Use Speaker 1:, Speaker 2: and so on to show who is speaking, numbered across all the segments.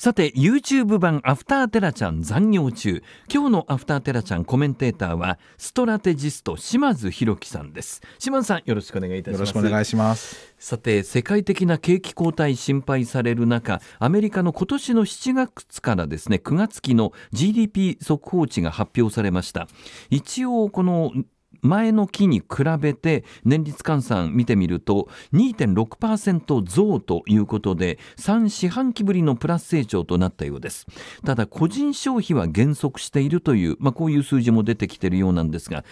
Speaker 1: さて YouTube 版アフターテラちゃん残業中今日のアフターテラちゃんコメンテーターはストラテジスト島津博樹さんです島津さんよろしくお願いいたしますよろしくお願いしますさて世界的な景気後退心配される中アメリカの今年の7月からですね9月期の GDP 速報値が発表されました一応この前の期に比べて年率換算見てみると2.6%増ということで3四半期ぶりのプラス成長となったようですただ個人消費は減速しているという、まあ、こういう数字も出てきているようなんですが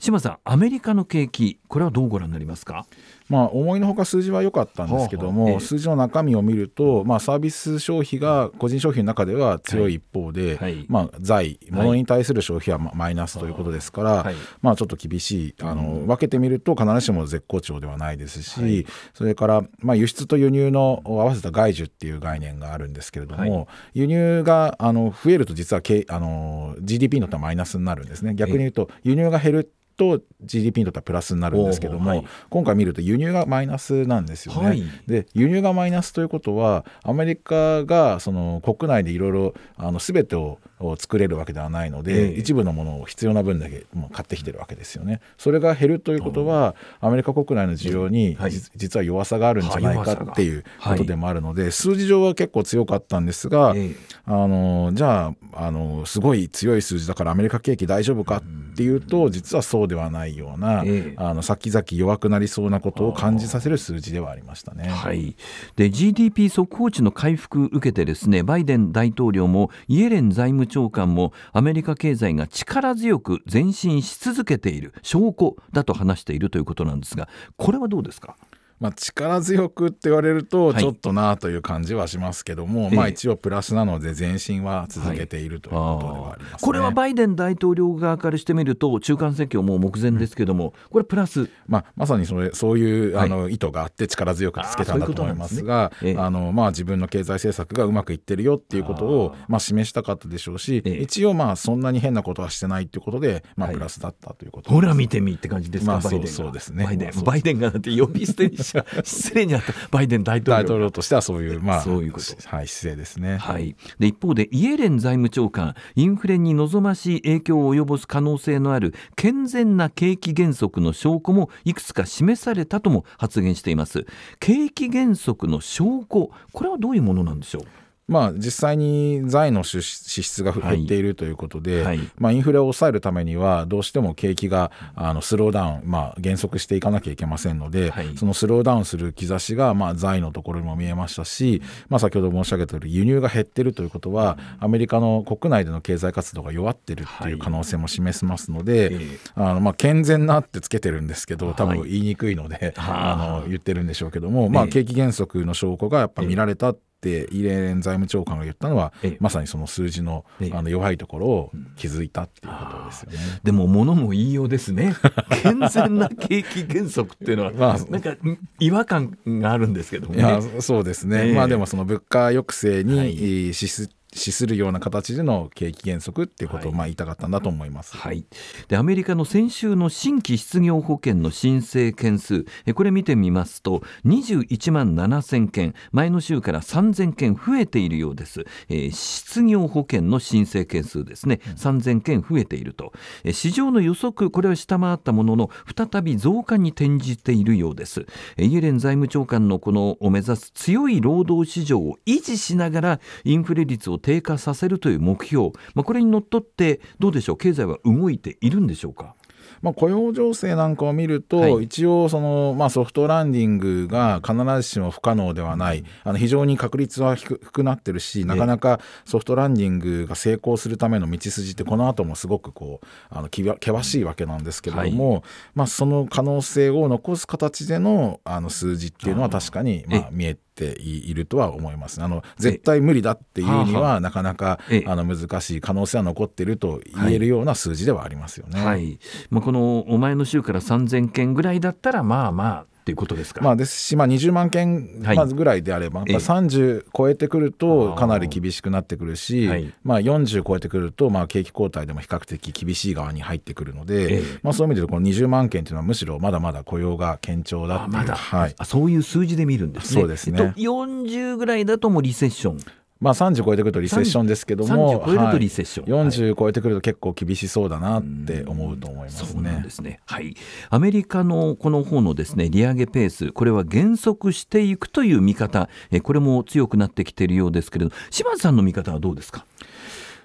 Speaker 1: 島さんアメリカの景気これはどうご覧になりますか
Speaker 2: まあ、思いのほか数字は良かったんですけども、数字の中身を見ると、まあ、サービス消費が個人消費の中では強い一方で、まあ、財、物に対する消費はマイナスということですから、まあ、ちょっと厳しいあの、分けてみると必ずしも絶好調ではないですし、それから、まあ、輸出と輸入の合わせた外需っていう概念があるんですけれども、輸入があの増えると実はけあの GDP にとってはマイナスになるんですね。逆に言うと輸入が減ると GDP にとってはプラスになるんですけども、今回見ると輸入入がマイナスなんですよね。はい、で輸入がマイナスということはアメリカがその国内でいろいろ全てを作れるわけではないので、えー、一部のものを必要な分だけもう買ってきてるわけですよね。それが減るということはアメリカ国内の需要に、はい、実は弱さがあるんじゃないかっていうことでもあるので、はい、数字上は結構強かったんですが、えー、あのじゃああのすごい強い数字だからアメリカ景気大丈夫かっていうと、うん、実はそうではないような、えー、あの先々弱くなりそうな
Speaker 1: ことことを感じさせる数字ではありましたね、はい、で GDP 速報値の回復を受けてですねバイデン大統領もイエレン財務長官もアメリカ経済が力強く前進し続けている証拠だと話しているということなんですがこれはどうですかまあ、力強くって言われるとちょっとなという感じはしますけども、
Speaker 2: はい、まあ、一応プラスなので前進は続けているとい
Speaker 1: うことではあります、ねはい、これはバイデン大統領側からしてみると中間選挙も目前ですけども、これプラス、まあ、まさにそれそう
Speaker 2: いうあの意図があって力強くつけたんだと思いますが、あのまあ、自分の経済政策がうまくいってるよっていうことをまあ示したかったでしょうし、え、一応まあそんなに変なことはしてないということで、まあ、プラスだったということ、ねはい、ほら見てみって感じですか、あ、そうですねバイデンがだっ
Speaker 1: て呼び捨てにし私は失礼になったバイデン大統領大統領としてはそういう,、まあ、そういうこと、はい、失礼ですね、はい、で一方でイエレン財務長官インフレに望ましい影響を及ぼす可能性のある健全な景気減速の証拠もいくつか示されたとも発言しています景気減速の証拠これはどういうものなんでしょう
Speaker 2: まあ、実際に財の支出が減っているということで、はいはい、まあ、インフレを抑えるためにはどうしても景気があのスローダウン、まあ、減速していかなきゃいけませんので、はい、そのスローダウンする兆しが、まあ、財のところにも見えましたし、まあ、先ほど申し上げたように輸入が減っているということはアメリカの国内での経済活動が弱っているという可能性も示せますので、あのまあ、健全なってつけてるんですけど多分言いにくいので、あの言ってるんでしょうけども、まあ、景気減速の証拠がやっぱ見られたってイレーン財務長官が言ったのは、まさにその数字の,、あの弱いところを気づいたっていうこと
Speaker 1: ですよね。でも物も言いようですね。健全な景
Speaker 2: 気減速っていうのは、まあ、なんか違和感があるんですけどもね。そうですね、まあでもその物価抑制
Speaker 1: に、はい、支出資するような形での景気減速っていうことをまあ言いたかったんだと思います、はい、はい、でアメリカの先週の新規失業保険の申請件数これ見てみますと21万7000件前の週から3000件増えているようです、えー、失業保険の申請件数ですね3000件増えていると、う市場の予測これは下回ったものの再び増加に転じているようですイエレン財務長官のこのを目指す強い労働市場を維持しながらインフレ率を低下させるという目標、まあ、これにのっとってどうでしょう経済は動いているんでしょうか。
Speaker 2: まあ、雇用情勢なんかを見ると、一応ソフトランディングが必ずしも不可能ではない、非常に確率は低くなってるし、なかなかソフトランディングが成功するための道筋って、この後もすごくこうあの険しいわけなんですけれども、その可能性を残す形でのあの数字っていうのは確かにまあ見えてっているとは思います。あの絶対無理だっていうにはなかなかあの難しい可能性は残っていると言えるような数字
Speaker 1: ではありますよね。はい、はい、まあ、このお前の週から3000件ぐらいだったらまあまあっていうことですか、まあ、ですし、まあ、20万件まずぐらいであれば、はい、
Speaker 2: 30超えてくるとかなり厳しくなってくるし、まあ、40超えてくると、まあ、景気後退でも比較的厳しい側に入ってくるので、まあ、そういう意味でこの20万件というのはむしろまだまだ雇用が堅調だいう、まはい、あそういう数字で見るんですね。そうですねと
Speaker 1: 40ぐらいだともうリセッション
Speaker 2: まあ、30超えてくるとリセッションですけども30超えるとリセッション、はい、40超えてくると結構厳しそうだなって思うと思います、ね、そうなんですね、はい、
Speaker 1: アメリカのこの方のですね利上げペースこれは減速していくという見方えこれも強くなってきているようですけれど島津さんの見方はどうですか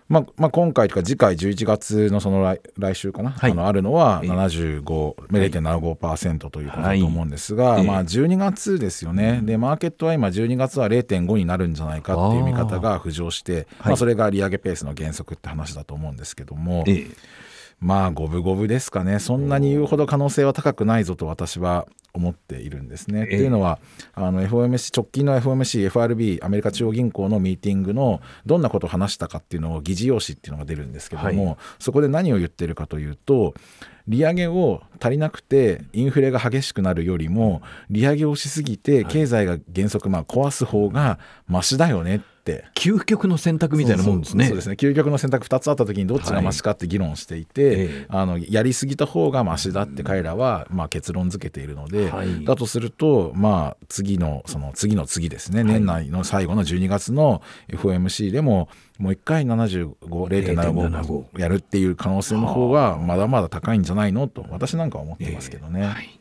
Speaker 2: まあまあ、今回とか次回11月のその来来週かな、はい、あのあるのは75、ー、0.75%ということだと思うんですが、はい、まあ、12月ですよね、でマーケットは今12月は0.5になるんじゃないかっていう見方が浮上してまあ、それが利上げペースの原則って話だと思うんですけども。まあ五分五分ですかねそんなに言うほど可能性は高くないぞと私は思っているんですね。と、えー、いうのはあの FOMC 直近の FOMCFRB アメリカ中央銀行のミーティングのどんなことを話したかっていうのを議事要旨っていうのが出るんですけども、はい、そこで何を言ってるかというと利上げを足りなくてインフレが激しくなるよりも利上げをしすぎて経済が原則まあ壊す方がましだよねってっ
Speaker 1: て究極の選択みたいなもんですねそうですね
Speaker 2: 究極の選択2つあった時にどっちがマシかって議論していて、はいあのやりすぎた方がマシだって彼らはまあ結論付けているので、はい、だとするとまあ次のその次の次ですね年内の最後の12月の FOMC でももう1回75.0.75やるっていう可能性の方
Speaker 1: がまだまだ高いんじゃないのと私なんかは思ってますけどね、えーはい、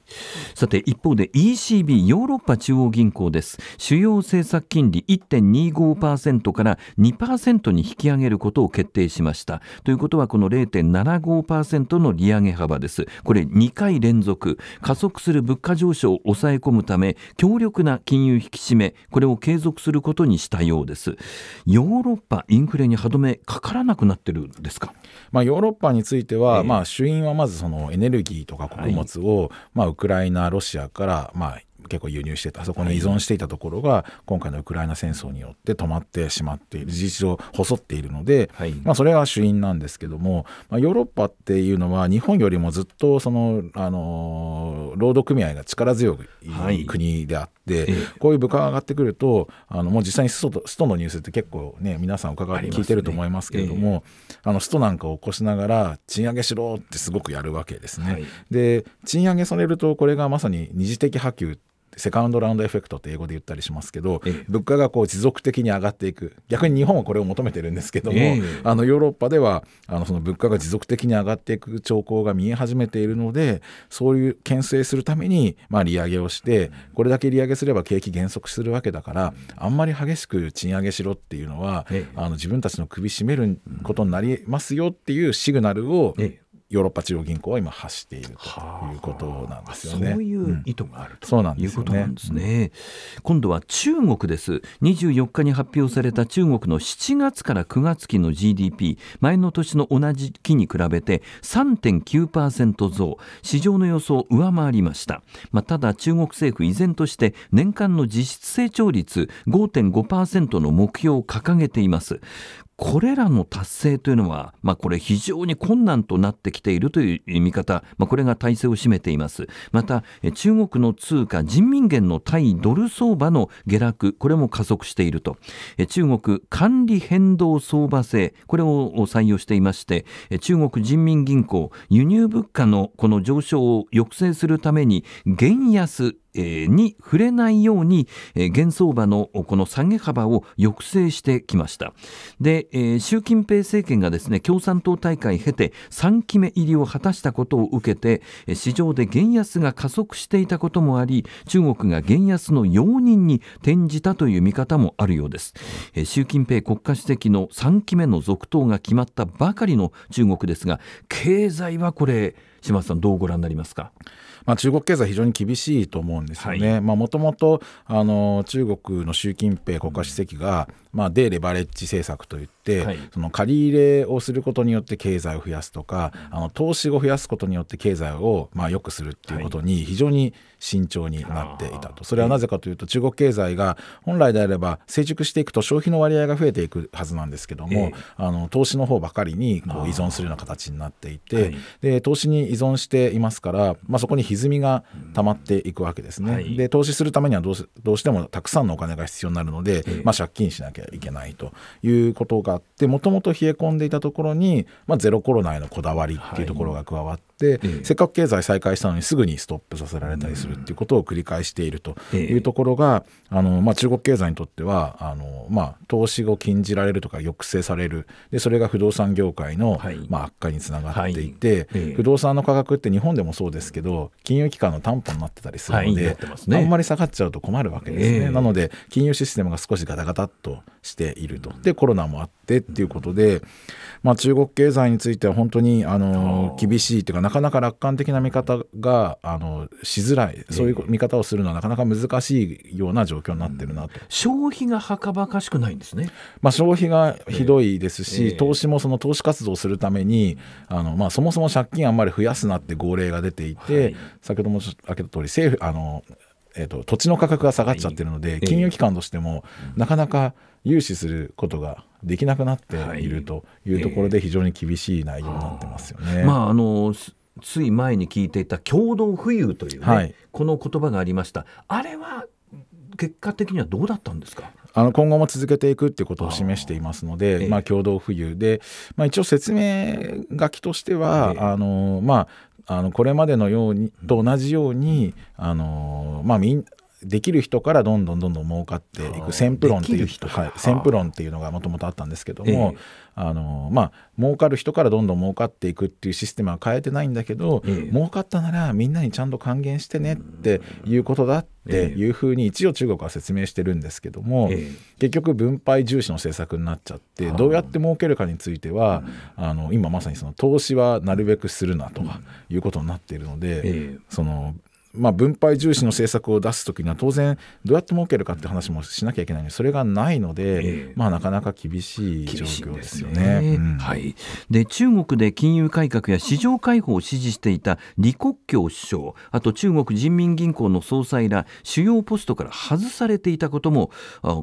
Speaker 1: さて一方で ECB ヨーロッパ中央銀行です主要政策金利1.25%から2%に引き上げることを決定しましたということはこの0.75%の利上げ幅ですこれ2回連続加速する物価上昇を抑え込むため強力な金融引き締めこれを継続することにしたようですヨーロッパインンフレに歯止めかからなくなってるんですか、まあ、ヨーロッパについて
Speaker 2: は、えー、まあ、主因はまずそのエネルギーとか穀物を、はい、まあ、ウクライナ、ロシアから、まあ、結構輸入してたそこに依存していたところが今回のウクライナ戦争によって止まってしまっている事実上細っているので、はい、まあ、それが主因なんですけども、まあ、ヨーロッパっていうのは日本よりもずっとその、あの労働組合が力強い国であっで、、こういう物価が上がってくるとあのもう実際にストストのニュースって結構ね皆さん伺って聞いてると思いますけれども、あのストなんかを起こしながら賃上げしろってすごくやるわけですね。で賃上げされるとこれがまさに二次的波及セカンドラウンドエフェクトって英語で言ったりしますけど、物価がこう持続的に上がっていく逆に日本はこれを求めてるんですけども、あのヨーロッパではあのその物価が持続的に上がっていく兆候が見え始めているのでそういう牽制するために、まあ、利上げをしてこれだけ利上げすれば景気減速するわけだからあんまり激しく賃上げしろっていうのは、あの自分たちの首絞めることになりますよっていうシグナルを
Speaker 1: ヨーロッパ中央銀行は今発しているということなんですよね。はあはあ、そういう意図があると、いうことなんですね。今度は中国です。24日に発表された中国の7月から9月期の GDP、前の年の同じ期に比べて3.9%増、市場の予想を上回りました。まあ、ただ中国政府依然として年間の実質成長率5.5%の目標を掲げています。これらの達成というのは、まあ、これ非常に困難となってきているという見方、まあ、これが体制を占めていますまた中国の通貨人民元の対ドル相場の下落これも加速していると中国管理変動相場制これを採用していまして中国人民銀行輸入物価のこの上昇を抑制するために減安に触れないように現相場のこの下げ幅を抑制してきましたで習近平政権がですね共産党大会経て3期目入りを果たしたことを受けて市場で原安が加速していたこともあり中国が原安の容認に転じたという見方もあるようです習近平国家主席の3期目の続投が決まったばかりの中国ですが経済はこれ島津さんどうご覧になりますか、まあ、中国経済非常に厳しいと思うんで
Speaker 2: すよね。もともと中国の習近平国家主席が、まあ、デーレバレッジ政策といって、はい、その借り入れをすることによって経済を増やすとか、あの投資を増やすことによって経済をまあ良くするっていうことに非常に慎重になっていたと、はい、それはなぜかというと中国経済が本来であれば成熟していくと消費の割合が増えていくはずなんですけども、えー、あの投資の方ばかりにこう依存するような形になっていて、はい、で投資に依存していますから、まあ、そこに歪みが溜まっていくわけですね。で投資するためにはどうどうしてもたくさんのお金が必要になるので、えー、まあ、借金しなきゃいけないということがあってもともと冷え込んでいたところに、まあ、ゼロコロナへのこだわりっていうところが加わって。、ええ、せっかく経済再開したのにすぐにストップさせられたりするっていうことを繰り返しているというところが、あのまあ、中国経済にとってはあの、まあ、投資を禁じられるとか抑制されるでそれが不動産業界の、はい、まあ、悪化につながっていて、はい、不動産の価格って日本でもそうですけど金融機関の担保になってたりするので、はいね、あんまり下がっちゃうと困るわけですね。なので金融システムが少しガタガタっとしているとでコロナもあってっていうことで、まあ、中国経済については本当にあの厳しいというかなかなか楽観的な見方があのしづらいそういう見方をするのはなかなか難しいような状況になってるなと、
Speaker 1: 消費がはかばかしくないんですね、
Speaker 2: まあ、消費がひどいですし、投資もその投資活動をするためにあの、まあ、そもそも借金あんまり増やすなって号令が出ていて、はい、先ほども挙げた通り政府あのえーと、土地の価格が下がっちゃってるので、はい、金融機関としても、えー、なかなか融資する
Speaker 1: ことができなくなっているというところで非常に厳しい内容になってますよね。えー、まああのつい前に聞いていた共同富裕というね、はい、この言葉がありました。あれは結果的にはどうだったんですか
Speaker 2: あの今後も続けていくっていうことを示していますので、あええ、まあ、共同富裕で、まあ、一応説明書きとしては、え、あのまあ、あのこれまでのようにと同じようにあの、まあ、みんできる人からどんどんどんどん儲かっていく先プンっていう人、はい、先プンっていうのがもともとあったんですけども、えー、あのまあ儲かる人からどんどん儲かっていくっていうシステムは変えてないんだけど、えー、儲かったならみんなにちゃんと還元してねっていうことだっていうふうに一応中国は説明してるんですけども、えー、結局分配重視の政策になっちゃってどうやって儲けるかについては、あの今まさにその投資はなるべくするなとかいうことになっているので、そのまあ、分配重視の政策を出すときには当然どうやって儲けるかって話もしなきゃいけないのでそれがないので、まあ、なかな
Speaker 1: か厳しい状況ですよね。ねうん、はい、で中国で金融改革や市場開放を支持していた李克強首相あと中国人民銀行の総裁ら主要ポストから外されていたことも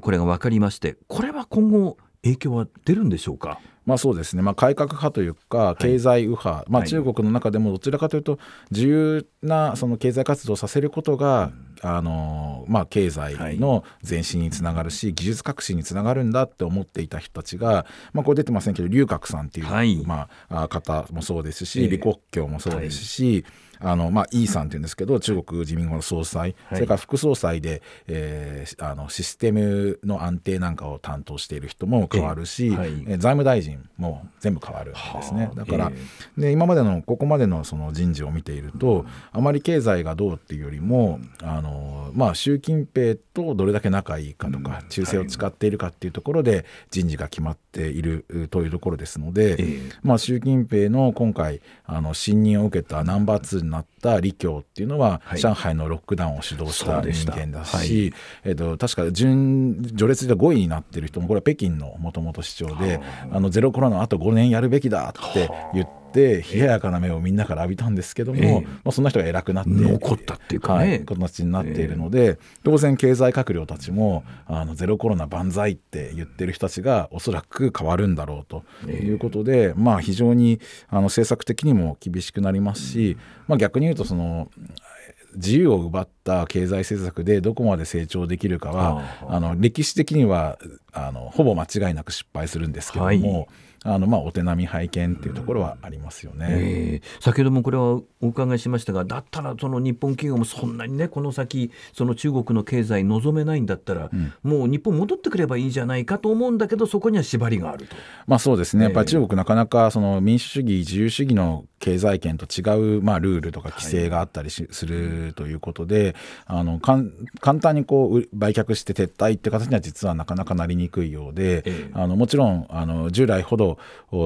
Speaker 1: これが分かりましてこれは今後影響は出るんでしょうかまあそうですね、まあ、改革派というか経済右派、はい、まあ、
Speaker 2: 中国の中でもどちらかというと自由なその経済活動をさせることが、あのまあ、経済の前進につながるし、技術革新につながるんだって思っていた人たちが、まあ、これ出てませんけど龍角さんっていう、まあ、方もそうですし李克強もそうですし、あの、まあ、イーさんっていうんですけど、中国自民党の総裁、それから副総裁で、えー、あのシステムの安定なんかを担当している人も変わるし、はい、財務大臣も全部変わるんですね。だから、えー、で今までのここまでのその人事を見ていると、あまり経済がどうっていうよりもあの、まあ、習近平とどれだけ仲いいかとか、忠誠を誓っているかっていうところで人事が決まっているというところですので、えー、まあ、習近平の今回あの信任を受けたナンバー2のなった李強っていうのは、はい、上海のロックダウンを主導した人間だし、はい、えーと、確か順序列で5位になってる人もこれは北京のもともと市長であのゼロコロナあと5年やるべきだって言って。って冷ややかな目をみんなから浴びたんですけども、えー、まあ、そんな人が偉くなって残ったっていうか、ね、はい、形になっているので、えー、当然経済閣僚たちもあのゼロコロナ万歳って言ってる人たちがおそらく変わるんだろうということで、えー、まあ、非常にあの政策的にも厳しくなりますし、まあ、逆に言うとその自由を奪った経済政策でどこまで成長できるかはあの歴史的にはあのほぼ間違いなく失敗するんですけども。はいあのまあお手並み拝見っていうところはありますよね、え
Speaker 1: ー、先ほどもこれはお伺いしましたがだったらその日本企業もそんなにねこの先その中国の経済望めないんだったら、うん、もう日本戻ってくればいいじゃないかと思うんだけどそこには縛りがあると、まあ、そうです
Speaker 2: ね、やっぱり中国なかなかその民主主義自由主義の経済圏と違う、まあ、ルールとか規制があったりするということで、はい、あの簡単にこう売却して撤退って形には実はなかなかなりにくいようで、えー、あのもちろんあの従来ほど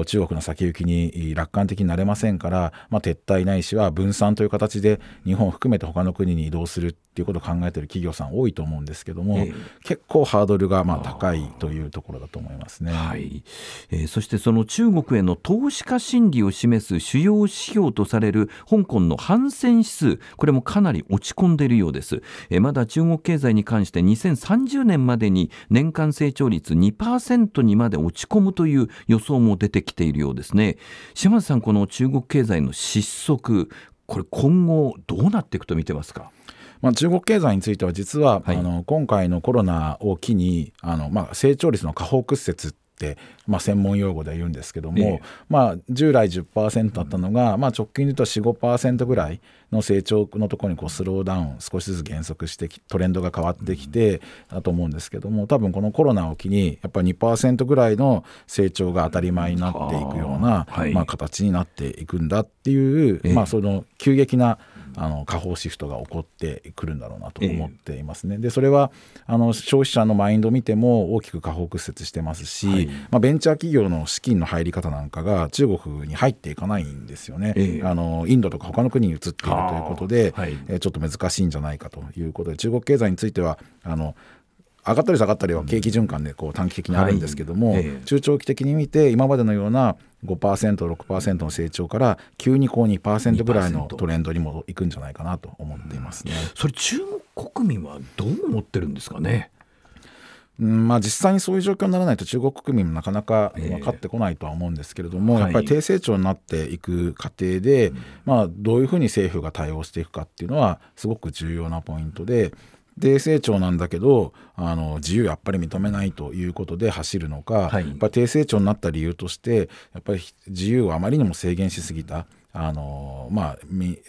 Speaker 2: 中国の先行きに楽観的になれませんから、まあ、撤退ないしは分散という形で日本を含めて他の国に移動するっていうことを考えている企業さん多いと思うんですけども、えー、結構ハードルがまあ高いというところだと思いま
Speaker 1: すね、はいえー、そしてその中国への投資家心理を示す主要指標とされる香港の反戦指数これもかなり落ち込んでいるようです、えー、まだ中国経済に関して2030年までに年間成長率2%にまで落ち込むという予想も出てきているようですね島津さんこの中国経済の失速これ今後どうなっていくと見てますかまあ、中国経済に
Speaker 2: ついては実は、はい、あの今回のコロナを機にあの、まあ、成長率の下方屈折っまあ、専門用語で言うんですけども、ええ、まあ、従来10%だったのが、まあ、直近で言うと45%ぐらいの成長のところにこうスローダウン少しずつ減速してトレンドが変わってきてだと思うんですけども多分このコロナを機にやっぱり2%ぐらいの成長が当たり前になっていくような、はい、まあ、形になっていくんだっていう、え、まあ、その急激なあの下方シフトが起こってくるんだろうなと思っていますね。えー、でそれはあの消費者のマインドを見ても大きく下方屈折してますし、はい、まあ、ベンチャー企業の資金の入り方なんかが中国に入っていかないんですよね。えー、あのインドとか他の国に移っているということで、はい、えー、ちょっと難しいんじゃないかということで中国経済についてはあの上がったり下がったりは景気循環でこう短期的にあるんですけども、はい、中長期的に見て今までのような 5%6% の成長から急にこう2%ぐらいのトレンドにもいくんじゃないかなと思っています、ね、それ中国国民はど
Speaker 1: う思ってるんですかね。
Speaker 2: まあ、実際にそういう状況にならないと中国国民もなかなか分かってこないとは思うんですけれども、えーはい、やっぱり低成長になっていく過程で、うん、まあ、どういうふうに政府が対応していくかっていうのはすごく重要なポイントで低成長なんだけどあの自由やっぱり認めないということで走るのか、はい、やっぱ低成長になった理由としてやっぱり自由をあまりにも制限しすぎた。あのまあ、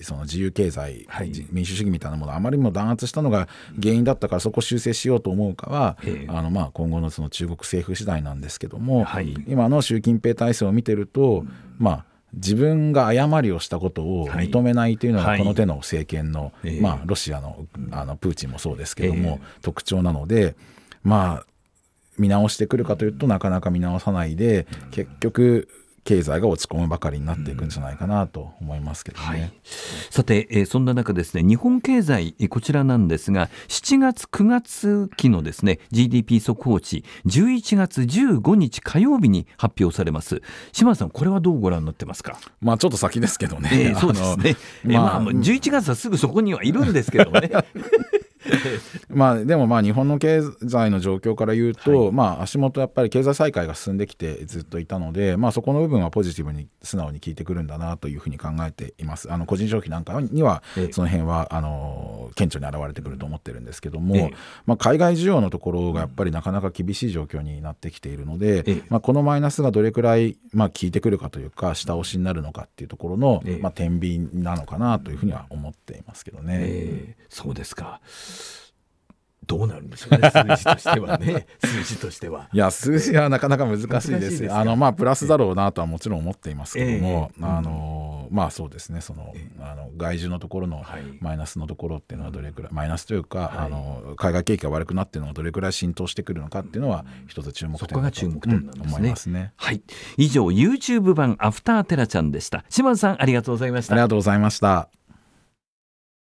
Speaker 2: その自由経済、はい、民主主義みたいなものをあまりにも弾圧したのが原因だったからそこを修正しようと思うかは、あのまあ、今後のその中国政府次第なんですけども、はい、今の習近平体制を見てると、まあ、自分が誤りをしたことを認めないというのがこの手の政権の、はいはい、まあ、ロシアのあのプーチンもそうですけども、えー、特徴なので、まあ、見直してくるかというとなかなか見直さないで結局経済が落ち込むばかりになっていくんじゃないかなと
Speaker 1: 思いますけどね、うんはい、さて、えー、そんな中ですね日本経済こちらなんですが7月9月期のですね GDP 速報値11月15日火曜日に発表されます島さんこれはどうご覧になってますかまあちょっと先ですけどね、えー、そうですねまあ、まあ、11月はすぐそこにはいるんですけどね
Speaker 2: まあでもまあ日本の経済の状況から言うと、はい、まあ足元やっぱり経済再開が進んできてずっといたので、まあ、そこの部分はポジティブに素直に効いてくるんだなというふうに考えています。あの個人消費なんかにはその辺はあの顕著に現れてくると思ってるんですけども、まあ、海外需要のところがやっぱりなかなか厳しい状況になってきているので、まあ、このマイナスがどれくらいまあ効いてくるかというか下押しになるのかっていうところのまあ天秤なのかなというふうには思っていますけどね。えそうですか。どうなるんでしょうね、数字としてはね、数字としては。いや、数字はなかなか難しいですし、あのまあ、プラスだろうなとはもちろん思っていますけども、えー、あのまあそうですね、その、えー、あの外需のところのマイナスのところっていうのはどれくらい、マイナスというか、はい、あの海外景気が悪くなっていのがどれくらい浸透してくるのかっていうのは、一つ注目点だと、う
Speaker 1: ん、思いますね。はい、以上、YouTube 版アフターテラちゃんでした。島津さん、ありがとうございました。ありがとうございました。